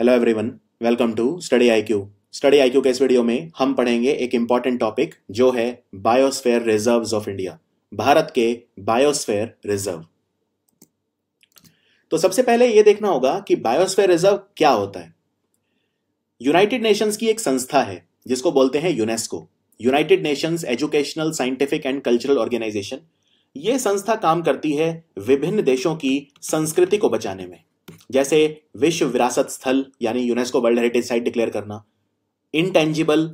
hello everyone welcome to study IQ study IQ के इस video में हम पढ़ेंगे एक इम्पॉर्टेंट टॉपिक जो है biosphere reserves of India Bharat के बायोस्फेयर रिजर्व तो सबसे पहले यह देखना होगा कि बायोस्फेयर रिजर्व क्या होता है यूनाइटेड नेशंस की एक संस्था है जिसको बोलते हैं UNESCO United Nations Educational Scientific and Cultural Organization ये संस्था काम करती है विभिन्न देशों की संस्कृति को बचाने में जैसे विश्व विरासत स्थल यानी UNESCO world heritage site declare करना इनटेंजिबल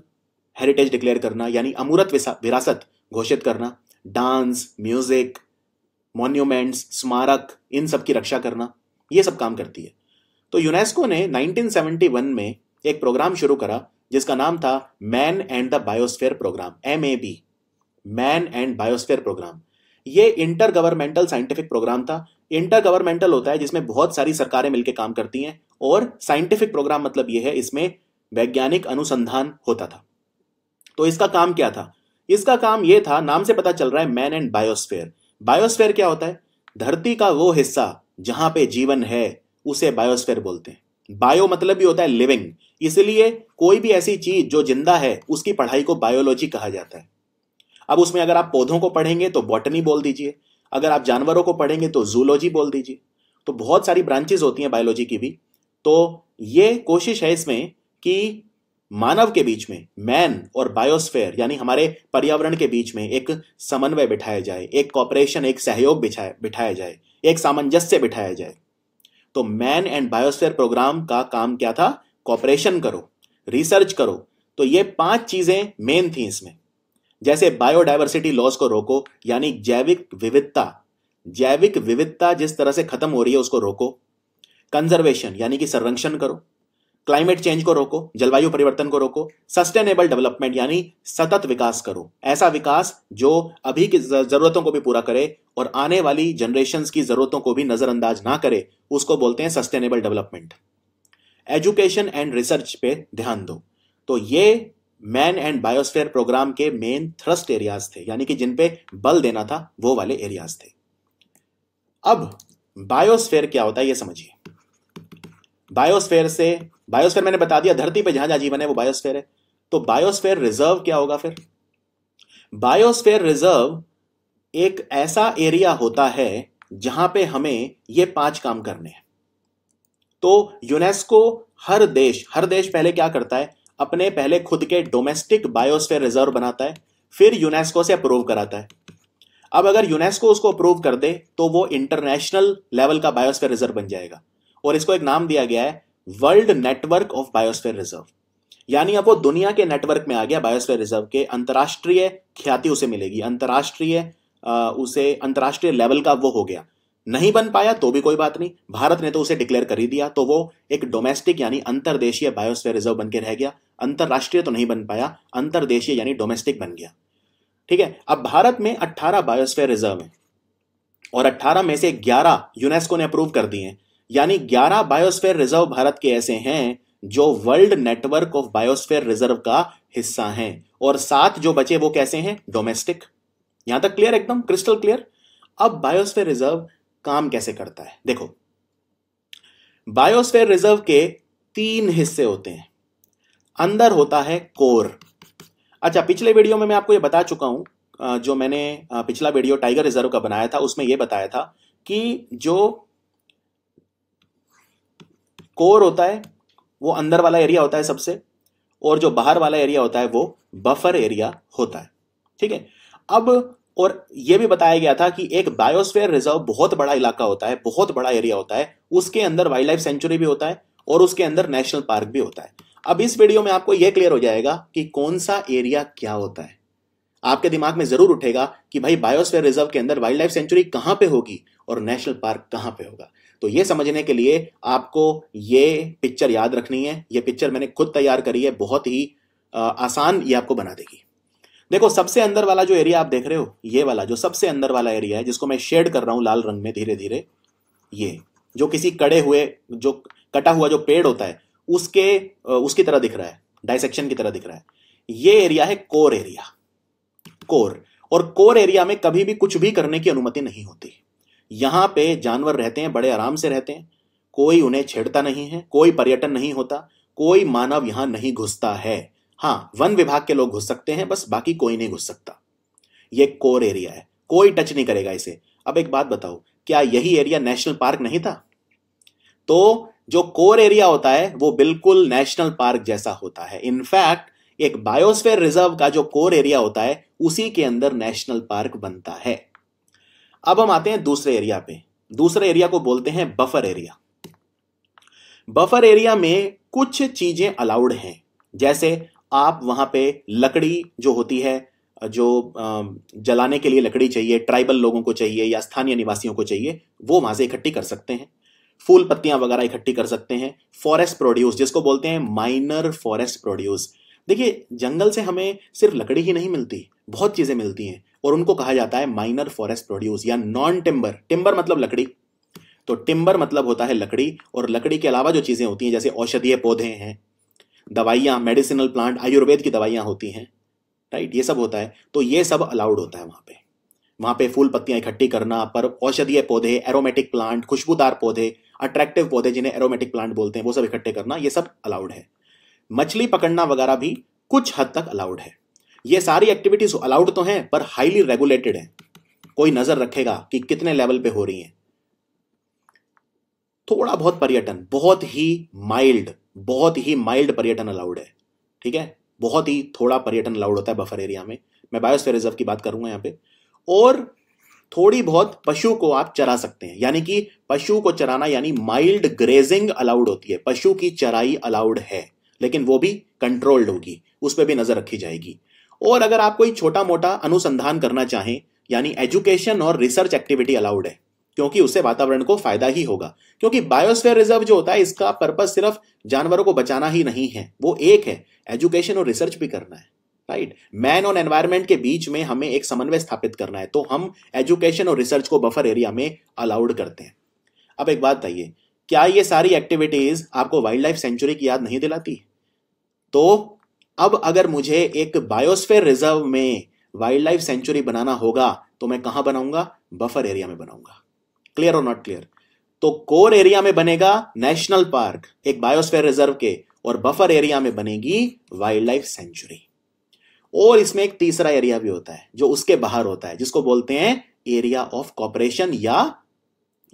हेरिटेज डिक्लेयर करना यानी अमूर्त विरासत घोषित करना डांस म्यूजिक मॉन्यूमेंट्स स्मारक इन सब की रक्षा करना ये सब काम करती है तो यूनेस्को ने 1971 में एक प्रोग्राम शुरू करा जिसका नाम था man and the biosphere programme M A B man and biosphere programme ये इंटर गवर्नमेंटल साइंटिफिक प्रोग्राम था इंटर गवर्नमेंटल होता है जिसमें बहुत सारी सरकारें मिलकर काम करती हैं और साइंटिफिक प्रोग्राम मतलब यह है इसमें वैज्ञानिक अनुसंधान होता था तो इसका काम क्या था इसका काम यह था नाम से पता चल रहा है मैन एंड बायोस्फेयर बायोस्फेयर क्या होता है धरती का वो हिस्सा जहां पे जीवन है उसे बायोस्फेयर बोलते हैं बायो मतलब भी होता है लिविंग इसलिए कोई भी ऐसी चीज जो जिंदा है उसकी पढ़ाई को बायोलॉजी कहा जाता है अब उसमें अगर आप पौधों को पढ़ेंगे तो बॉटनी बोल दीजिए अगर आप जानवरों को पढ़ेंगे तो जूलॉजी बोल दीजिए तो बहुत सारी ब्रांचेज होती हैं बायोलॉजी की भी तो ये कोशिश है इसमें कि मानव के बीच में मैन और बायोस्फेयर यानी हमारे पर्यावरण के बीच में एक समन्वय बिठाया जाए एक कॉपरेशन एक सहयोग बिठाया बिठाया जाए एक सामंजस्य बिठाया जाए तो मैन एंड बायोस्फेयर प्रोग्राम का काम क्या था कॉपरेशन करो रिसर्च करो तो ये पांच चीजें मेन थी इसमें जैसे बायोडाइवर्सिटी लॉस को रोको यानी जैविक विविधता जैविक विविधता जिस तरह से खत्म हो रही है उसको रोको कंजर्वेशन यानी कि संरक्षण करो क्लाइमेट चेंज को रोको जलवायु परिवर्तन को रोको सस्टेनेबल डेवलपमेंट यानी सतत विकास करो ऐसा विकास जो अभी की जरूरतों को भी पूरा करे और आने वाली जनरेशन की जरूरतों को भी नजरअंदाज ना करे उसको बोलते हैं sustainable development education and research पे ध्यान दो तो ये मैन एंड बायोस्फेयर प्रोग्राम के मेन थ्रस्ट एरियाज थे यानी कि जिन पे बल देना था वो वाले एरियाज थे अब बायोस्फेयर क्या होता है ये समझिए बायोस्फेयर से बायोस्फेयर मैंने बता दिया धरती पे जहां जहां जीवन है वो बायोस्फेयर है तो बायोस्फेयर रिजर्व क्या होगा फिर बायोस्फेयर रिजर्व एक ऐसा एरिया होता है जहां पे हमें ये पांच काम करने हैं तो यूनेस्को हर देश हर देश पहले क्या करता है अपने पहले खुद के डोमेस्टिक बायोस्फेयर रिजर्व बनाता है फिर यूनेस्को से अप्रूव कराता है अब अगर यूनेस्को उसको अप्रूव कर दे तो वो इंटरनेशनल लेवल का बायोस्फेयर रिजर्व बन जाएगा और इसको एक नाम दिया गया है world network of biosphere reserve यानी अब वो दुनिया के नेटवर्क में आ गया बायोस्फेयर रिजर्व के अंतर्राष्ट्रीय ख्याति उसे मिलेगी अंतर्राष्ट्रीय उसे अंतर्राष्ट्रीय लेवल का वो हो गया नहीं बन पाया तो भी कोई बात नहीं भारत ने तो उसे डिक्लेयर कर ही दिया तो वो एक डोमेस्टिक यानी अंतरदेशीय बायोस्फेयर रिजर्व बनकर रह गया अंतर्राष्ट्रीय तो नहीं बन पाया अंतरदेशीय यानी डोमेस्टिक बन गया ठीक है अब भारत में 18 बायोस्फेयर रिजर्व है और 18 में से 11 यूनेस्को ने अप्रूव कर दिए यानी 11 बायोस्फेयर रिजर्व भारत के ऐसे हैं जो world network of biosphere reserve का हिस्सा हैं और सात जो बचे वो कैसे हैं डोमेस्टिक यहां तक क्लियर एकदम क्रिस्टल क्लियर अब बायोस्फेयर रिजर्व काम कैसे करता है देखो बायोस्फेयर रिजर्व के तीन हिस्से होते हैं अंदर होता है कोर अच्छा पिछले वीडियो में मैं आपको ये बता चुका हूं जो मैंने पिछला वीडियो टाइगर रिजर्व का बनाया था उसमें ये बताया था कि जो कोर होता है वो अंदर वाला एरिया होता है सबसे और जो बाहर वाला एरिया होता है वो बफर एरिया होता है ठीक है अब और ये भी बताया गया था कि एक बायोस्फेयर रिजर्व बहुत बड़ा इलाका होता है बहुत बड़ा एरिया होता है उसके अंदर वाइल्ड लाइफ सेंचुरी भी होता है और उसके अंदर नेशनल पार्क भी होता है अब इस वीडियो में आपको यह क्लियर हो जाएगा कि कौन सा एरिया क्या होता है आपके दिमाग में जरूर उठेगा कि भाई बायोस्फेयर रिजर्व के अंदर वाइल्ड लाइफ सेंचुरी कहां पे होगी और नेशनल पार्क कहां पे होगा तो यह समझने के लिए आपको ये पिक्चर याद रखनी है यह पिक्चर मैंने खुद तैयार करी है बहुत ही आसान ये आपको बना देगी देखो सबसे अंदर वाला जो एरिया आप देख रहे हो ये वाला जो सबसे अंदर वाला एरिया है जिसको मैं शेड कर रहा हूं लाल रंग में धीरे धीरे ये जो किसी कड़े हुए जो कटा हुआ जो पेड़ होता है उसके उसकी तरह दिख रहा है डायसेक्शन की तरह दिख रहा है ये एरिया है कोर एरिया कोर और कोर एरिया में कभी भी कुछ भी करने की अनुमति नहीं होती यहां पे जानवर रहते हैं बड़े आराम से रहते हैं कोई उन्हें छेड़ता नहीं है कोई पर्यटन नहीं होता कोई मानव यहां नहीं घुसता है हाँ वन विभाग के लोग घुस सकते हैं बस बाकी कोई नहीं घुस सकता ये कोर एरिया है कोई टच नहीं करेगा इसे अब एक बात बताओ क्या यही एरिया नेशनल पार्क नहीं था तो जो कोर एरिया होता है वो बिल्कुल नेशनल पार्क जैसा होता है इनफैक्ट एक बायोस्फेयर रिजर्व का जो कोर एरिया होता है उसी के अंदर नेशनल पार्क बनता है अब हम आते हैं दूसरे एरिया पे दूसरे एरिया को बोलते हैं बफर एरिया बफर एरिया में कुछ चीजें अलाउड हैं जैसे आप वहां पे लकड़ी जो होती है जो जलाने के लिए लकड़ी चाहिए ट्राइबल लोगों को चाहिए या स्थानीय निवासियों को चाहिए वो वहां से इकट्ठी कर सकते हैं फूल पत्तियां वगैरह इकट्ठी कर सकते हैं फॉरेस्ट प्रोड्यूस जिसको बोलते हैं माइनर फॉरेस्ट प्रोड्यूस देखिए जंगल से हमें सिर्फ लकड़ी ही नहीं मिलती बहुत चीज़ें मिलती हैं और उनको कहा जाता है माइनर फॉरेस्ट प्रोड्यूस या नॉन टिम्बर टिम्बर मतलब लकड़ी तो टिम्बर मतलब होता है लकड़ी और लकड़ी के अलावा जो चीज़ें होती हैं जैसे औषधीय पौधे हैं दवाइयां मेडिसिनल प्लांट आयुर्वेद की दवाइयाँ होती हैं राइट ये सब होता है तो ये सब अलाउड होता है वहां पे वहां पे फूल पत्तियां इकट्ठी करना पर औषधीय पौधे एरोमेटिक प्लांट खुशबूदार पौधे अट्रैक्टिव पौधे जिन्हें एरोमेटिक प्लांट बोलते हैं वो सब इकट्ठे करना ये सब अलाउड है मछली पकड़ना वगैरह भी कुछ हद तक अलाउड है ये सारी एक्टिविटीज अलाउड तो हैं पर हाईली रेगुलेटेड हैं कोई नजर रखेगा कि कितने लेवल पे हो रही हैं थोड़ा बहुत पर्यटन बहुत ही माइल्ड बहुत ही माइल्ड पर्यटन अलाउड है ठीक है बहुत ही थोड़ा पर्यटन अलाउड होता है बफर एरिया में मैं बायोस्फेयर रिजर्व की बात करूंगा यहां पे और थोड़ी बहुत पशु को आप चरा सकते हैं यानी कि पशु को चराना यानी माइल्ड ग्रेजिंग अलाउड होती है पशु की चराई अलाउड है लेकिन वो भी कंट्रोल्ड होगी उस पर भी नजर रखी जाएगी और अगर आप कोई छोटा मोटा अनुसंधान करना चाहें यानी एजुकेशन और रिसर्च एक्टिविटी अलाउड है क्योंकि उससे वातावरण को फायदा ही होगा क्योंकि बायोस्फेयर रिजर्व जो होता है इसका पर्पज सिर्फ जानवरों को बचाना ही नहीं है वो एक है एजुकेशन और रिसर्च भी करना है राइट मैन और एनवायरमेंट के बीच में हमें एक समन्वय स्थापित करना है तो हम एजुकेशन और रिसर्च को बफर एरिया में अलाउड करते हैं अब एक बात बताइए क्या ये सारी एक्टिविटीज आपको वाइल्ड लाइफ सेंचुरी की याद नहीं दिलाती तो अब अगर मुझे एक बायोस्फेयर रिजर्व में वाइल्ड लाइफ सेंचुरी बनाना होगा तो मैं कहां बनाऊंगा बफर एरिया में बनाऊंगा क्लियर और नॉट क्लियर तो कोर एरिया में बनेगा नेशनल पार्क एक बायोस्फेयर रिजर्व के और बफर एरिया में बनेगी वाइल्ड लाइफ सेंचुरी और इसमें एक तीसरा एरिया भी होता है जो उसके बाहर होता है जिसको बोलते हैं एरिया ऑफ कॉपरेशन या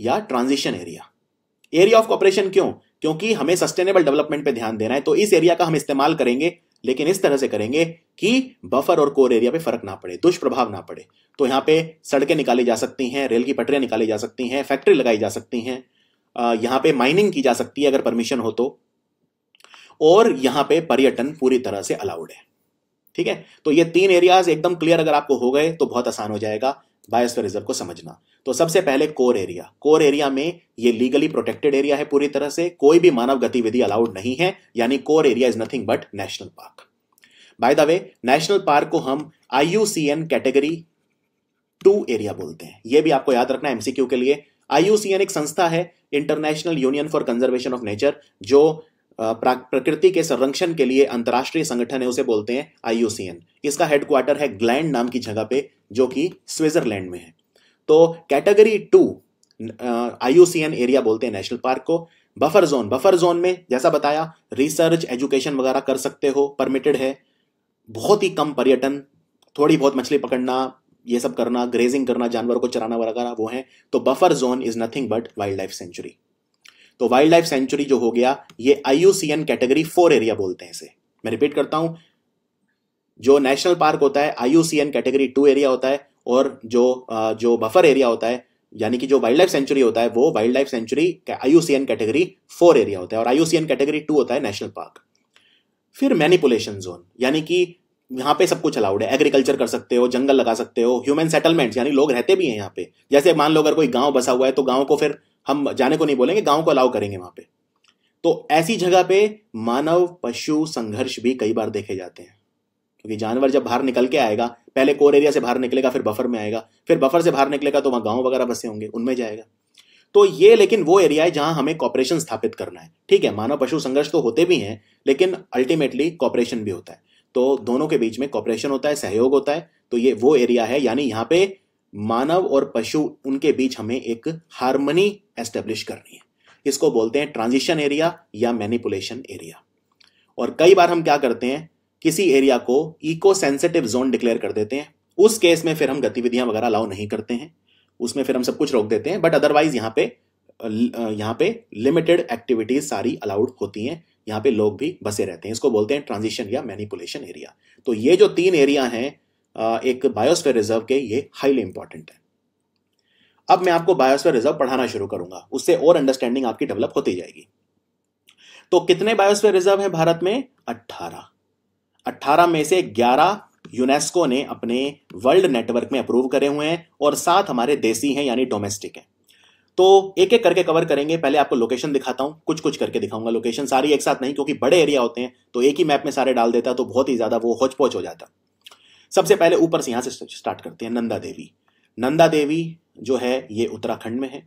या transition area area of cooperation क्यों क्योंकि हमें सस्टेनेबल डेवलपमेंट पे ध्यान देना है तो इस एरिया का हम इस्तेमाल करेंगे लेकिन इस तरह से करेंगे कि बफर और कोर एरिया पे फर्क ना पड़े दुष्प्रभाव ना पड़े तो यहां पे सड़कें निकाली जा सकती हैं रेल की पटरियां निकाली जा सकती हैं फैक्ट्री लगाई जा सकती हैं यहां पे माइनिंग की जा सकती है अगर परमिशन हो तो और यहां पे पर्यटन पूरी तरह से अलाउड है ठीक है तो ये तीन एरियाज एकदम क्लियर अगर आपको हो गए तो बहुत आसान हो जाएगा बायोस्फीयर रिजर्व को समझना तो सबसे पहले कोर एरिया कोर एरिया में ये लीगली प्रोटेक्टेड एरिया है पूरी तरह से कोई भी मानव गतिविधि अलाउड नहीं है यानी core area is nothing but national park by the way national park को हम आईयूसीएन कैटेगरी टू एरिया बोलते हैं यह भी आपको याद रखना एमसीक्यू के लिए आईयूसीएन एक संस्था है International Union for Conservation of Nature जो प्रकृति के संरक्षण के लिए अंतर्राष्ट्रीय संगठन है उसे बोलते हैं आईयूसीएन इसका हेडक्वार्टर है ग्लैंड नाम की जगह पे जो कि स्विट्जरलैंड में है तो कैटेगरी टू आईयूसीएन एरिया बोलते हैं नेशनल पार्क को बफर जोन बफर जोन में जैसा बताया रिसर्च एजुकेशन वगैरह कर सकते हो परमिटेड है बहुत ही कम पर्यटन थोड़ी बहुत मछली पकड़ना ये सब करना ग्रेजिंग करना जानवरों को चराना वगैरह वो है तो buffer zone is nothing but wildlife sanctuary तो वाइल्ड लाइफ सेंचुरी जो हो गया ये आईयूसीएन कैटेगरी फोर एरिया बोलते हैं इसे मैं रिपीट करता हूं जो नेशनल पार्क होता है आईयूसीएन कैटेगरी टू एरिया होता है और जो जो बफर एरिया होता है यानी कि जो वाइल्ड लाइफ सेंचुरी होता है वो wildlife sanctuary IUCN category four area होता है और आईयूसीएन कैटेगरी टू होता है नेशनल पार्क फिर मैनिपुलेशन जोन यानी कि यहाँ पे सब कुछ अलाउड है एग्रीकल्चर कर सकते हो जंगल लगा सकते हो ह्यूमन सेटलमेंट यानी लोग रहते भी हैं यहाँ पे जैसे मान लो अगर कोई गांव बसा हुआ है तो गांव को फिर हम जाने को नहीं बोलेंगे गांव को अलाउ करेंगे वहां पे तो ऐसी जगह पे मानव पशु संघर्ष भी कई बार देखे जाते हैं क्योंकि जानवर जब बाहर निकल के आएगा पहले कोर एरिया से बाहर निकलेगा फिर बफर में आएगा फिर बफर से बाहर निकलेगा तो वहां गाँव वगैरह बसे होंगे उनमें जाएगा तो ये लेकिन वो एरिया है जहां हमें कॉपरेशन स्थापित करना है ठीक है मानव पशु संघर्ष तो होते भी हैं लेकिन अल्टीमेटली कॉपरेशन भी होता है तो दोनों के बीच में कॉपरेशन होता है सहयोग होता है तो ये वो एरिया है यानी यहाँ पे मानव और पशु उनके बीच हमें एक हारमोनी एस्टेब्लिश करनी है इसको बोलते हैं ट्रांजिशन एरिया या मैनिपुलेशन एरिया और कई बार हम क्या करते हैं किसी एरिया को इको सेंसिटिव जोन डिक्लेयर कर देते हैं उस केस में फिर हम गतिविधियां वगैरह अलाउ नहीं करते हैं उसमें फिर हम सब कुछ रोक देते हैं बट अदरवाइज यहाँ पे यहाँ पे लिमिटेड एक्टिविटीज सारी अलाउड होती हैं यहाँ पे लोग भी बसे रहते हैं इसको बोलते हैं ट्रांजिशन या मैनिपुलेशन एरिया तो ये जो तीन एरिया हैं एक बायोस्फेयर रिजर्व के ये हाईली इंपॉर्टेंट है अब मैं आपको बायोस्फेयर रिजर्व पढ़ाना शुरू करूंगा उससे और अंडरस्टैंडिंग आपकी डेवलप होती जाएगी तो कितने बायोस्फेयर रिजर्व हैं भारत में 18 18 में से 11 यूनेस्को ने अपने वर्ल्ड नेटवर्क में अप्रूव करे हुए हैं और सात हमारे देसी हैं यानी डोमेस्टिक हैं तो एक एक करके कवर करेंगे पहले आपको लोकेशन दिखाता हूँ कुछ कुछ करके दिखाऊंगा लोकेशन सारी एक साथ नहीं क्योंकि बड़े एरिया होते हैं तो एक ही मैप में सारे डाल देता तो बहुत ही ज़्यादा वो होच हो जाता सबसे पहले ऊपर से यहाँ से स्टार्ट करते हैं नंदा देवी नंदा देवी जो है ये उत्तराखंड में है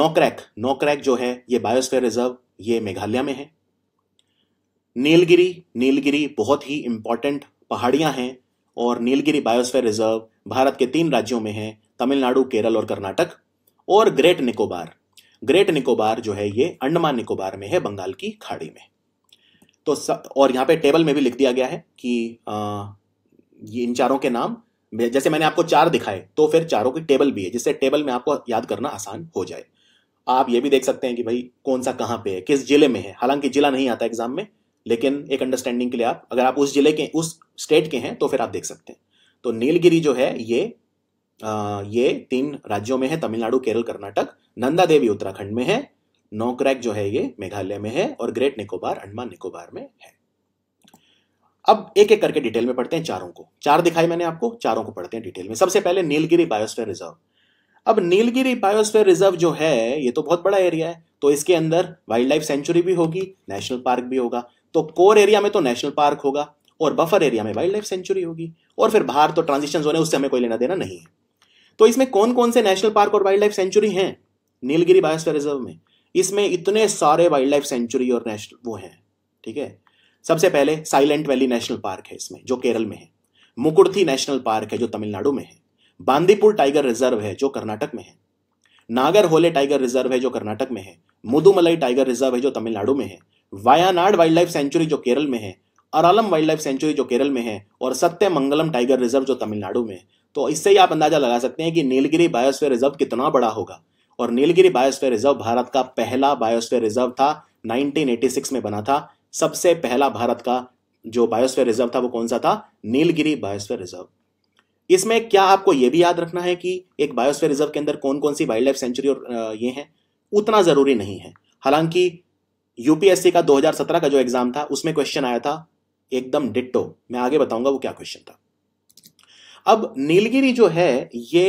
नोक्रैक नोक्रैक जो है ये बायोस्फेयर रिजर्व ये मेघालय में है नीलगिरी नीलगिरी बहुत ही इंपॉर्टेंट पहाड़ियां हैं और नीलगिरी बायोस्फेयर रिजर्व भारत के तीन राज्यों में है तमिलनाडु केरल और कर्नाटक और ग्रेट निकोबार ग्रेट निकोबार जो है ये अंडमान निकोबार में है बंगाल की खाड़ी में तो स, और यहाँ पे टेबल में भी लिख दिया गया है कि ये इन चारों के नाम जैसे मैंने आपको चार दिखाए तो फिर चारों की टेबल भी है जिससे टेबल में आपको याद करना आसान हो जाए आप ये भी देख सकते हैं कि भाई कौन सा कहाँ पे है किस जिले में है हालांकि जिला नहीं आता एग्जाम में लेकिन एक अंडरस्टैंडिंग के लिए आप अगर आप उस जिले के उस स्टेट के हैं तो फिर आप देख सकते हैं तो नीलगिरी जो है ये आ, ये तीन राज्यों में है तमिलनाडु केरल कर्नाटक नंदा देवी उत्तराखंड में है नौक्रैक जो है ये मेघालय में है और ग्रेट निकोबार अंडमान निकोबार में है अब एक एक करके डिटेल में पढ़ते हैं चारों को चार दिखाई मैंने आपको चारों को पढ़ते हैं डिटेल में सबसे पहले नीलगिरी बायोस्फेयर रिजर्व अब नीलगिरी बायोस्फेयर रिजर्व जो है ये तो बहुत बड़ा एरिया है तो इसके अंदर वाइल्ड लाइफ सेंचुरी भी होगी नेशनल पार्क भी होगा तो कोर एरिया में तो नेशनल पार्क होगा और बफर एरिया में वाइल्ड लाइफ सेंचुरी होगी और फिर बाहर तो ट्रांजिशन जोन है उससे हमें कोई लेना देना नहीं है तो इसमें कौन कौन से नेशनल पार्क और वाइल्ड लाइफ सेंचुरी हैं नीलगिरी बायोस्फेयर रिजर्व में इसमें इतने सारे वाइल्ड लाइफ सेंचुरी और नेशनल वो हैं ठीक है सबसे पहले साइलेंट वैली नेशनल पार्क है इसमें जो केरल में है मुकुर्थी नेशनल पार्क है जो तमिलनाडु में है बांदीपुर टाइगर रिजर्व है जो कर्नाटक में है नागर होले टाइगर रिजर्व है जो कर्नाटक में है मुदुमलई टाइगर रिजर्व है जो तमिलनाडु में है वायानाड वाइल्ड लाइफ सेंचुरी जो केरल में है अरालम वाइल्ड लाइफ सेंचुरी जो केरल में है और सत्य मंगलम टाइगर रिजर्व जो तमिलनाडु में है तो इससे ही आप अंदाजा लगा सकते हैं कि नीलगिरी बायोस्फेयर रिजर्व कितना बड़ा होगा और नीलगिरी बायोस्फेयर रिजर्व भारत का पहला बायोस्फेयर रिजर्व था 1986 में बना था सबसे पहला भारत का जो बायोस्फेयर रिजर्व था वो कौन सा था नीलगिरी बायोस्फेयर रिजर्व इसमें क्या आपको यह भी याद रखना है कि एक बायोस्फेयर रिजर्व के अंदर कौन कौन सी वाइल्ड लाइफ सेंचुरी और ये हैं उतना ज़रूरी नहीं है हालांकि यूपीएससी का 2017 का जो एग्ज़ाम था उसमें क्वेश्चन आया था एकदम डिट्टो मैं आगे बताऊंगा वो क्या क्वेश्चन था अब नीलगिरी जो है ये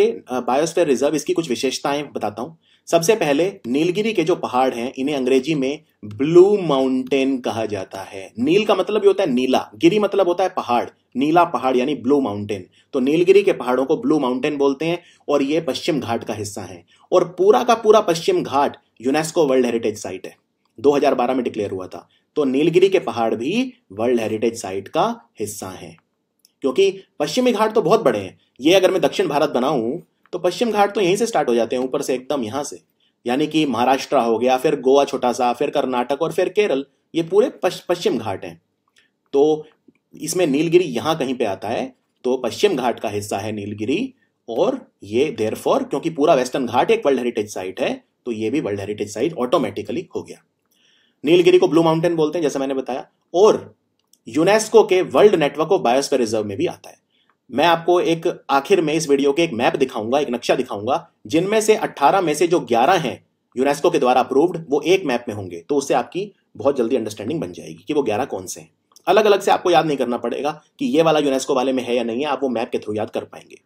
बायोस्फेयर रिजर्व इसकी कुछ विशेषताएं बताता हूं सबसे पहले नीलगिरी के जो पहाड़ हैं इन्हें अंग्रेजी में ब्लू माउंटेन कहा जाता है नील का मतलब ये होता है नीला गिरी मतलब होता है पहाड़ नीला पहाड़ यानी ब्लू माउंटेन तो नीलगिरी के पहाड़ों को ब्लू माउंटेन बोलते हैं और ये पश्चिम घाट का हिस्सा है और पूरा का पूरा Paschim Ghat UNESCO world heritage site है 2012 में डिक्लेयर हुआ था तो नीलगिरी के पहाड़ भी वर्ल्ड हेरिटेज साइट का हिस्सा है क्योंकि पश्चिमी घाट तो बहुत बड़े हैं ये अगर मैं दक्षिण भारत बनाऊं तो पश्चिम घाट तो यहीं से स्टार्ट हो जाते हैं ऊपर से एकदम यहाँ से यानी कि महाराष्ट्र हो गया फिर गोवा छोटा सा फिर कर्नाटक और फिर केरल ये पूरे पश्चिम घाट हैं तो इसमें नीलगिरी यहाँ कहीं पे आता है तो पश्चिम घाट का हिस्सा है नीलगिरी और ये देर फॉर क्योंकि पूरा वेस्टर्न घाट एक वर्ल्ड हेरिटेज साइट है तो ये भी वर्ल्ड हेरिटेज साइट ऑटोमेटिकली हो गया नीलगिरी को ब्लू माउंटेन बोलते हैं जैसे मैंने बताया और यूनेस्को के world network of biosphere reserve में भी आता है मैं आपको एक आखिर में इस वीडियो के एक मैप दिखाऊंगा एक नक्शा दिखाऊंगा जिनमें से 18 में से जो 11 हैं यूनेस्को के द्वारा अप्रूव्ड वो एक मैप में होंगे तो उससे आपकी बहुत जल्दी अंडरस्टैंडिंग बन जाएगी कि वो 11 कौन से हैं अलग अलग से आपको याद नहीं करना पड़ेगा कि ये वाला यूनेस्को वाले में है या नहीं है आप वो मैप के थ्रू याद कर पाएंगे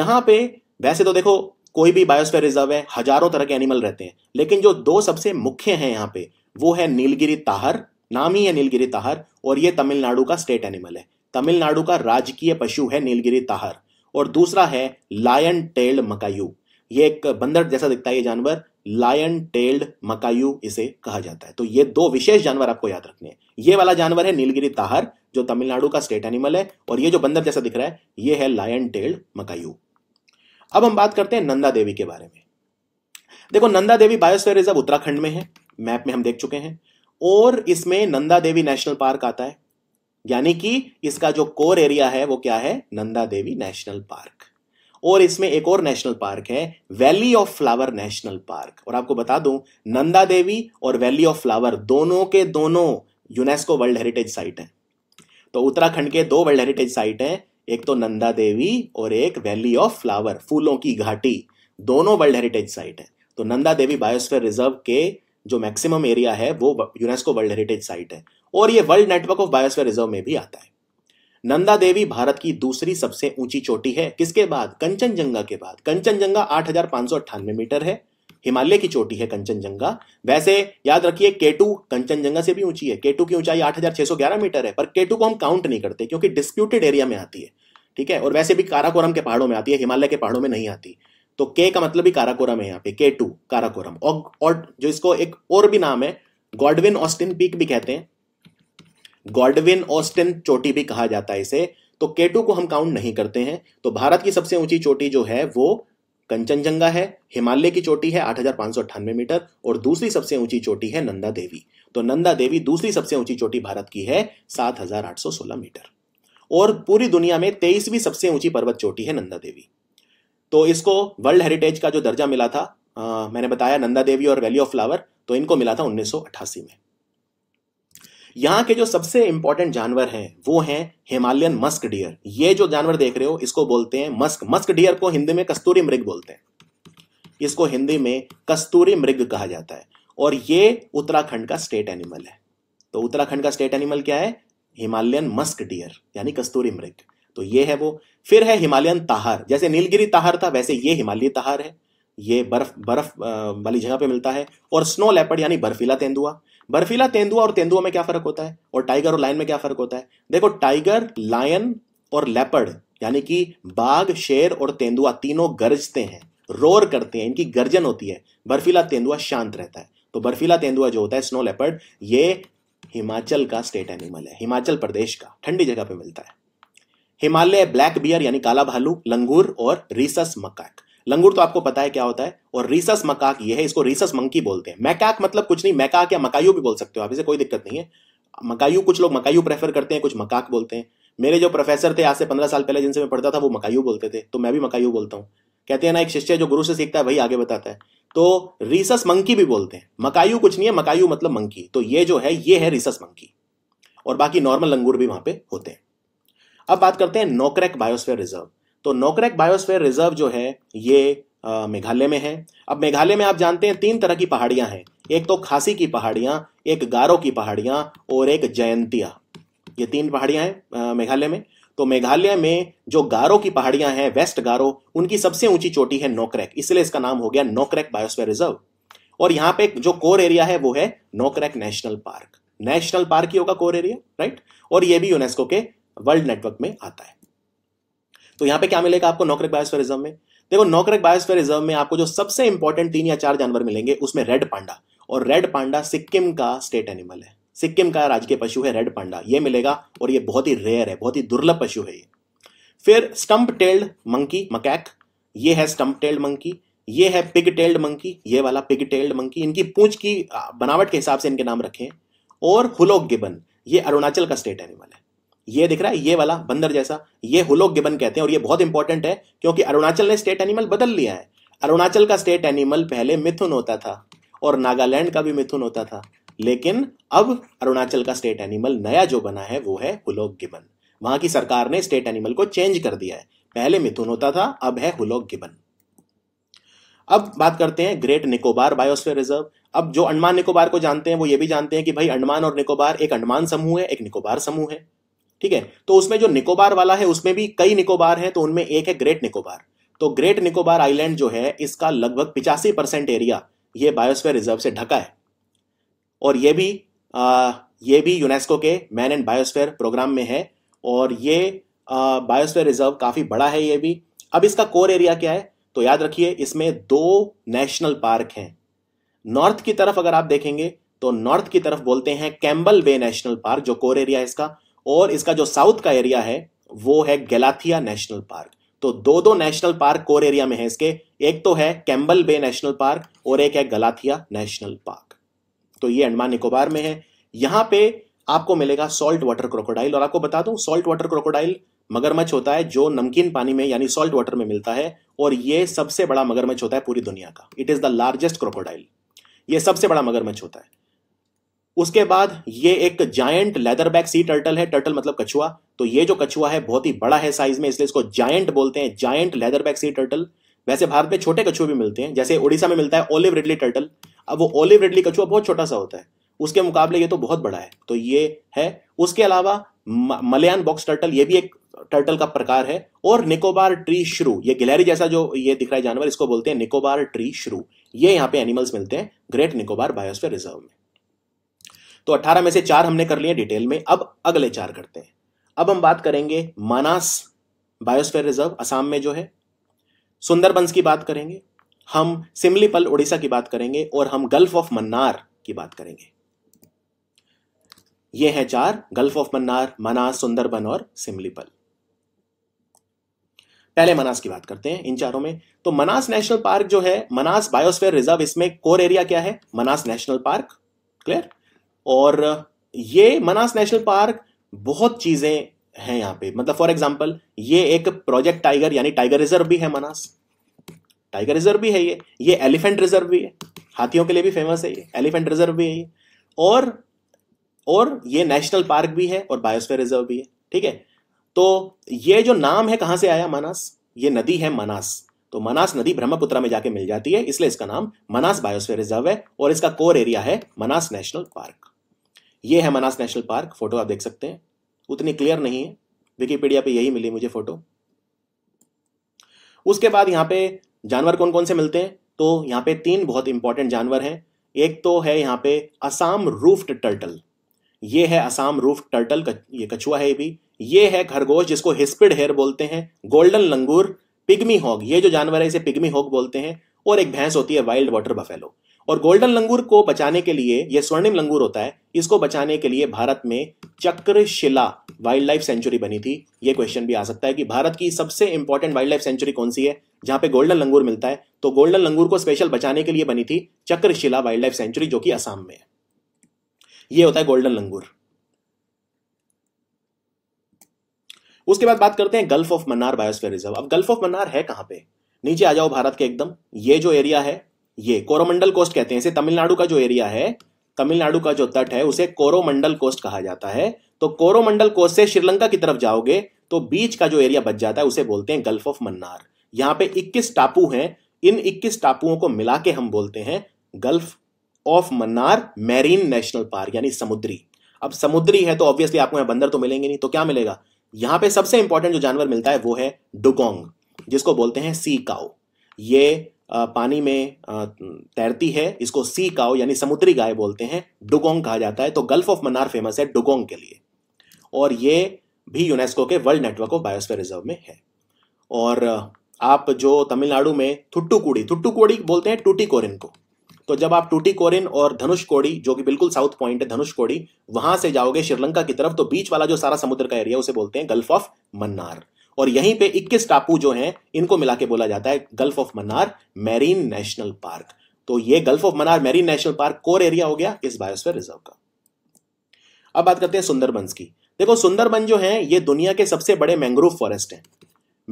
यहाँ पे वैसे तो देखो कोई भी बायोस्फेयर रिजर्व है हजारों तरह के एनिमल रहते हैं लेकिन जो दो सबसे मुख्य हैं यहाँ पे वो है नीलगिरी ताहर नाम ही है नीलगिरी ताहर और ये तमिलनाडु का स्टेट एनिमल है तमिलनाडु का राजकीय पशु है नीलगिरी ताहर और दूसरा है लायन टेल्ड मकायू ये एक बंदर जैसा दिखता है ये जानवर लायन टेल्ड मकायू इसे कहा जाता है तो ये दो विशेष जानवर आपको याद रखने हैं ये वाला जानवर है नीलगिरी ताहर जो तमिलनाडु का स्टेट एनिमल है और ये जो बंदर जैसा दिख रहा है ये है लायन टेल्ड मकायू अब हम बात करते हैं नंदा देवी के बारे में देखो नंदा देवी बायोस्फेयर रिजर्व उत्तराखंड में है मैप में हम देख चुके हैं और इसमें नंदा देवी नेशनल पार्क आता है यानी कि इसका जो कोर एरिया है वो क्या है नंदा देवी नेशनल पार्क और इसमें एक और नेशनल पार्क है valley of flower national park और आपको बता दूं नंदा देवी और वैली ऑफ फ्लावर दोनों के दोनों यूनेस्को वर्ल्ड हेरिटेज साइट हैं तो उत्तराखंड के दो वर्ल्ड हेरिटेज साइट हैं एक तो नंदा देवी और एक वैली ऑफ फ्लावर फूलों की घाटी दोनों वर्ल्ड हेरिटेज साइट हैं तो नंदा देवी बायोस्फेयर रिजर्व के जो मैक्सिमम एरिया है वो यूनेस्को वर्ल्ड हेरिटेज साइट है और ये world network of biosphere reserve में भी आता है नंदा देवी भारत की दूसरी सबसे ऊंची चोटी है किसके बाद कंचनजंगा के बाद कंचनजंगा आठ मीटर है हिमालय की चोटी है कंचनजंगा वैसे याद रखिए केटू कंचनजंगा से भी ऊंची है केटू की ऊंचाई 8611 मीटर है पर केटू को हम काउंट नहीं करते क्योंकि डिस्प्यूटेड एरिया में आती है ठीक है और वैसे भी काराकोरम के पहाड़ों में आती है हिमालय के पहाड़ों में नहीं आती तो के का मतलब ही काराकोरम है यहाँ पे के टू काराकोरम और, और जो इसको एक और भी नाम है गॉडविन ऑस्टिन पीक भी कहते हैं गॉडविन ऑस्टिन चोटी भी कहा जाता है इसे तो के टू को हम काउंट नहीं करते हैं तो भारत की सबसे ऊंची चोटी जो है वो कंचनजंगा है हिमालय की चोटी है आठ मीटर और दूसरी सबसे ऊंची चोटी है नंदा देवी तो नंदा देवी दूसरी सबसे ऊंची चोटी भारत की है 7,816 मीटर और पूरी दुनिया में तेईसवीं सबसे ऊंची पर्वत चोटी है नंदा देवी तो इसको वर्ल्ड हेरिटेज का जो दर्जा मिला था आ, मैंने बताया नंदा देवी और वैली ऑफ फ्लावर तो इनको मिला था उन्नीस में यहाँ के जो सबसे इंपॉर्टेंट जानवर हैं वो हैं हिमालयन मस्क डियर ये जो जानवर देख रहे हो इसको बोलते हैं मस्क मस्क डियर को हिंदी में कस्तूरी मृग बोलते हैं इसको हिंदी में कस्तूरी मृग कहा जाता है और ये उत्तराखंड का स्टेट एनिमल है तो उत्तराखंड का स्टेट एनिमल क्या है हिमालयन मस्क डियर यानी कस्तूरी मृग तो ये है वो फिर है हिमालयन ताहार जैसे नीलगिरी ताहार था वैसे ये हिमालय ताहर है ये बर्फ बर्फ वाली जगह पे मिलता है और स्नो लेपर्ड यानी बर्फीला तेंदुआ बर्फीला तेंदुआ और तेंदुआ में क्या फर्क होता है और टाइगर और लायन में क्या फर्क होता है देखो टाइगर लायन और लेपर्ड यानी कि बाघ शेर और तेंदुआ तीनों गरजते हैं रोर करते हैं इनकी गर्जन होती है बर्फीला तेंदुआ शांत रहता है तो बर्फीला तेंदुआ जो होता है स्नो लेपर्ड ये हिमाचल का स्टेट एनिमल है हिमाचल प्रदेश का ठंडी जगह पे मिलता है हिमालय ब्लैक बियर यानी काला भालू लंगूर और रीसस मकाक लंगूर तो आपको पता है क्या होता है और रीसस मकाक ये है इसको रीसस मंकी बोलते हैं मैकाक मतलब कुछ नहीं मैकाक या मकायू भी बोल सकते हो आप इसे कोई दिक्कत नहीं है मकायू कुछ लोग मकायू प्रेफर करते हैं कुछ मकाक बोलते हैं मेरे जो प्रोफेसर थे आज से पंद्रह साल पहले जिनसे मैं पढ़ता था वो मकायू बोलते थे तो मैं भी मकायू बोलता हूँ कहते हैं ना एक शिष्य जो गुरु से सीखता है वही आगे बताता है तो रीसस मंकी भी बोलते हैं मकायू कुछ नहीं है मकायू मतलब मंकी तो ये जो है ये है रीसस मंकी और बाकी नॉर्मल लंगूर भी वहां पे होते हैं अब बात करते हैं नोकरेक बायोस्फेयर रिजर्व तो नोकरेक बायोस्फेयर रिजर्व जो है ये मेघालय में है अब मेघालय में आप जानते हैं तीन तरह की पहाड़ियां हैं एक तो खासी की पहाड़ियां एक गारो की पहाड़ियां और एक जयंतिया ये तीन पहाड़ियां हैं मेघालय में तो मेघालय में जो गारो की पहाड़ियां हैं वेस्ट गारो उनकी सबसे ऊंची चोटी है नोकरेक इसलिए इसका नाम हो गया नोकरेक बायोस्फेयर रिजर्व और यहां पे जो कोर एरिया है वो है Nokrek national park national park ही होगा कोर एरिया राइट और ये भी यूनेस्को के वर्ल्ड नेटवर्क में आता है तो यहां पे क्या मिलेगा आपको नौकरिक बायोस्फीयर रिजर्व में देखो नौकरिक बायोस्फीयर रिजर्व में आपको जो सबसे इंपॉर्टेंट तीन या चार जानवर मिलेंगे उसमें रेड पांडा और रेड पांडा सिक्किम का स्टेट एनिमल है सिक्किम का राजकीय पशु है रेड पांडा ये मिलेगा और ये बहुत ही रेयर है बहुत ही दुर्लभ पशु है ये फिर स्टम्प टेल्ड मंकी मकैक ये है स्टंप टेल्ड मंकी ये है पिग टेल्ड मंकी ये वाला पिग टेल्ड मंकी इनकी पूंछ की बनावट के हिसाब से इनके नाम रखे और हुलोक गिबन ये अरुणाचल का स्टेट एनिमल है ये दिख रहा है ये वाला बंदर जैसा ये हुलोक गिबन कहते हैं और ये बहुत इंपॉर्टेंट है क्योंकि अरुणाचल ने स्टेट एनिमल बदल लिया है अरुणाचल का स्टेट एनिमल पहले मिथुन होता था और नागालैंड का भी मिथुन होता था लेकिन अब अरुणाचल का स्टेट एनिमल नया जो बना है वो है हुलोक गिबन वहां की सरकार ने स्टेट एनिमल को चेंज कर दिया है पहले मिथुन होता था अब है हुलोक गिबन अब बात करते हैं ग्रेट निकोबार बायोस्फीयर रिजर्व अब जो अंडमान निकोबार को जानते हैं वो ये भी जानते हैं कि भाई अंडमान और निकोबार एक अंडमान समूह है एक निकोबार समूह है ठीक है तो उसमें जो निकोबार वाला है उसमें भी कई निकोबार हैं तो उनमें एक है ग्रेट निकोबार तो ग्रेट निकोबार आइलैंड जो है इसका लगभग पिचासी परसेंट एरिया ये बायोस्फेयर रिजर्व से ढका है और ये भी आ, ये भी यूनेस्को के मैन एंड बायोस्फेयर प्रोग्राम में है और ये बायोस्फेयर रिजर्व काफ़ी बड़ा है ये भी अब इसका कोर एरिया क्या है तो याद रखिए इसमें दो नेशनल पार्क हैं नॉर्थ की तरफ अगर आप देखेंगे तो नॉर्थ की तरफ बोलते हैं कैम्बल वे नेशनल पार्क जो कोर एरिया है इसका और इसका जो साउथ का एरिया है वो है गैलाथिया नेशनल पार्क तो दो दो नेशनल पार्क कोर एरिया में है इसके एक तो है कैम्बल बे नेशनल पार्क और एक है गलाथिया नेशनल पार्क तो ये अंडमान निकोबार में है यहां पे आपको मिलेगा सॉल्ट वाटर क्रोकोडाइल और आपको बता दूं सॉल्ट वाटर क्रोकोडाइल मगरमच्छ होता है जो नमकीन पानी में यानी सॉल्ट वाटर में मिलता है और ये सबसे बड़ा मगरमच्छ होता है पूरी दुनिया का it is the largest crocodile ये सबसे बड़ा मगरमच्छ होता है उसके बाद ये एक giant leatherback sea turtle है टर्टल मतलब कछुआ तो ये जो कछुआ है बहुत ही बड़ा है साइज में इसलिए इसको जायंट बोलते हैं giant leatherback sea turtle वैसे भारत में छोटे कछुए भी मिलते हैं जैसे उड़ीसा में मिलता है ओलिव रिडली टर्टल अब वो ओलिव रिडली कछुआ बहुत छोटा सा होता है उसके मुकाबले ये तो बहुत बड़ा है तो ये है उसके अलावा मलयान बॉक्स टर्टल ये भी एक टर्टल का प्रकार है और निकोबार ट्री श्रू ये गिलहरी जैसा जो ये दिख रहा है जानवर इसको बोलते हैं निकोबार ट्री श्रू ये यहाँ पे एनिमल्स मिलते हैं ग्रेट निकोबार बायोस्फीयर रिजर्व में तो अट्ठारह में से चार हमने कर लिए डिटेल में अब अगले चार करते हैं अब हम बात करेंगे मानास बायोस्फेयर रिजर्व असम में जो है सुंदरबंस की बात करेंगे हम सिमलीपल उड़ीसा की बात करेंगे और हम गल्फ ऑफ मन्नार की बात करेंगे ये हैं चार गल्फ ऑफ मन्नार मनास सुंदरबन और सिमलीपल पहले मनास की बात करते हैं इन चारों में तो मनास नेशनल पार्क जो है मनास बायोस्फेयर रिजर्व इसमें कोर एरिया क्या है मनास नेशनल पार्क क्लियर और ये मनास नेशनल पार्क बहुत चीज़ें हैं यहाँ पे मतलब फॉर एग्जाम्पल ये एक प्रोजेक्ट टाइगर यानी टाइगर रिजर्व भी है मनास टाइगर रिजर्व भी है ये ये एलिफेंट रिजर्व भी है हाथियों के लिए भी फेमस है ये एलिफेंट रिजर्व भी है ये और और ये नेशनल पार्क भी है और बायोस्फेयर रिजर्व भी है ठीक है तो ये जो नाम है कहाँ से आया मनास ये नदी है मनास तो मनास नदी ब्रह्मपुत्रा में जाके मिल जाती है इसलिए इसका नाम मनास बायोस्फेयर रिजर्व है और इसका कोर एरिया है मनास नेशनल पार्क ये है मनास नेशनल पार्क फ़ोटो आप देख सकते हैं उतनी क्लियर नहीं है विकीपीडिया पे यही मिली मुझे फ़ोटो उसके बाद यहाँ पे जानवर कौन कौन से मिलते हैं तो यहाँ पे तीन बहुत इंपॉर्टेंट जानवर हैं एक तो है यहाँ पे असाम रूफ्ड टर्टल ये है असाम रूफ टर्टल ये कछुआ है भी ये है खरगोश जिसको हिस्पिड हेयर बोलते हैं गोल्डन लंगूर पिग्मी हॉग ये जो जानवर है इसे पिग्मी हॉग बोलते हैं और एक भैंस होती है वाइल्ड वाटर बफेलो और गोल्डन लंगूर को बचाने के लिए यह स्वर्णिम लंगूर होता है इसको बचाने के लिए भारत में चक्रशिला वाइल्ड लाइफ सेंचुरी बनी थी ये क्वेश्चन भी आ सकता है कि भारत की सबसे इंपॉर्टेंट वाइल्ड लाइफ सेंचुरी कौन सी है जहां पे गोल्डन लंगूर मिलता है तो गोल्डन लंगूर को स्पेशल बचाने के लिए बनी थी चक्रशिला वाइल्ड लाइफ सेंचुरी जो कि असम में है ये होता है गोल्डन लंगूर उसके बाद बात करते हैं gulf of Mannar biosphere reserve अब गल्फ ऑफ मन्नार है कहां पे नीचे आ जाओ भारत के एकदम ये जो एरिया है ये कोरोमंडल कोस्ट कहते हैं इसे तमिलनाडु का जो एरिया है तमिलनाडु का जो तट है उसे कोरोमंडल कोस्ट कहा जाता है तो कोरोमंडल कोस्ट से श्रीलंका की तरफ जाओगे तो बीच का जो एरिया बच जाता है उसे बोलते हैं गल्फ ऑफ मन्नार यहां पे 21 टापू हैं इन 21 टापुओं को मिला के हम बोलते हैं gulf of Mannar marine national park यानी समुद्री अब समुद्री है तो ऑब्वियसली आपको यहां बंदर तो मिलेंगे नहीं तो क्या मिलेगा यहां पे सबसे इंपॉर्टेंट जो जानवर मिलता है वो है डुगोंग जिसको बोलते हैं सी काओ ये पानी में तैरती है इसको सी काओ यानी समुद्री गाय बोलते हैं डुगोंग कहा जाता है तो गल्फ ऑफ मनार फेमस है डुगोंग के लिए और ये भी यूनेस्को के world network of biosphere reserve में है और आप जो तमिलनाडु में थुट्टुकुड़ी थुट्टुकुड़ी बोलते हैं टूटी कोरिन को तो जब आप टूटी कोरिन और धनुष कोड़ी जो कि बिल्कुल साउथ पॉइंट है धनुष कोड़ी वहां से जाओगे श्रीलंका की तरफ तो बीच वाला जो सारा समुद्र का एरिया उसे बोलते हैं गल्फ ऑफ मन्नार और यहीं पे 21 टापू जो हैं इनको मिला के बोला जाता है gulf of Mannar marine national park तो ये gulf of Mannar marine national park core area हो गया इस बायोस्फीयर रिजर्व का अब बात करते हैं सुंदरबंस की देखो सुंदरबन जो है ये दुनिया के सबसे बड़े मैंग्रोव फॉरेस्ट हैं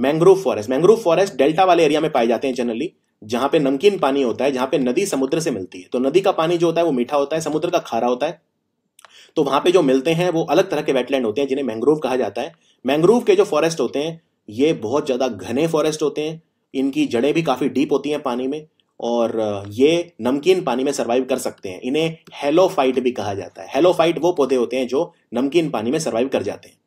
mangrove forest mangrove forest delta वाले एरिया में पाए जाते हैं जनरली जहां पे नमकीन पानी होता है जहां पे नदी समुद्र से मिलती है तो नदी का पानी जो होता है वो मीठा होता है समुद्र का खारा होता है तो वहां पे जो मिलते हैं वो अलग तरह के वेटलैंड होते हैं जिन्हें मैंग्रोव कहा जाता है मैंग्रोव के जो फॉरेस्ट होते हैं ये बहुत ज़्यादा घने फॉरेस्ट होते हैं इनकी जड़ें भी काफ़ी डीप होती हैं पानी में और ये नमकीन पानी में सर्वाइव कर सकते हैं इन्हें हेलोफाइट भी कहा जाता है हेलोफाइट वो पौधे होते हैं जो नमकीन पानी में सर्वाइव कर जाते हैं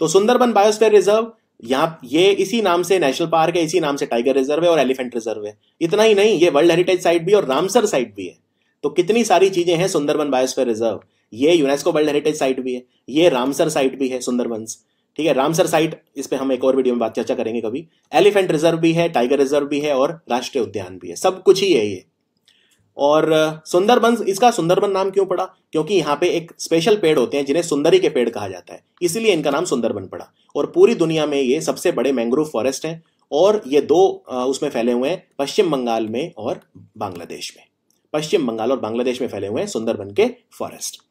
तो सुंदरबन बायोस्फेयर रिजर्व यहाँ ये इसी नाम से नेशनल पार्क है इसी नाम से टाइगर रिजर्व है और एलिफेंट रिजर्व है इतना ही नहीं ये वर्ल्ड हेरिटेज साइट भी और रामसर साइट भी है तो कितनी सारी चीज़ें हैं सुंदरबन बायोस्फेयर रिजर्व ये यूनेस्को वर्ल्ड हेरिटेज साइट भी है ये रामसर साइट भी है सुंदरबंस ठीक है रामसर साइट इस पर हम एक और वीडियो में बात चर्चा करेंगे कभी एलिफेंट रिजर्व भी है टाइगर रिजर्व भी है और राष्ट्रीय उद्यान भी है सब कुछ ही है ये और सुंदरबन इसका सुंदरबन नाम क्यों पड़ा क्योंकि यहाँ पे एक स्पेशल पेड़ होते हैं जिन्हें सुंदरी के पेड़ कहा जाता है इसीलिए इनका नाम सुंदरबन पड़ा और पूरी दुनिया में ये सबसे बड़े मैंग्रोव फॉरेस्ट हैं और ये दो उसमें फैले हुए हैं पश्चिम बंगाल में और बांग्लादेश में पश्चिम बंगाल और बांग्लादेश में फैले हुए हैं सुंदरबन के फॉरेस्ट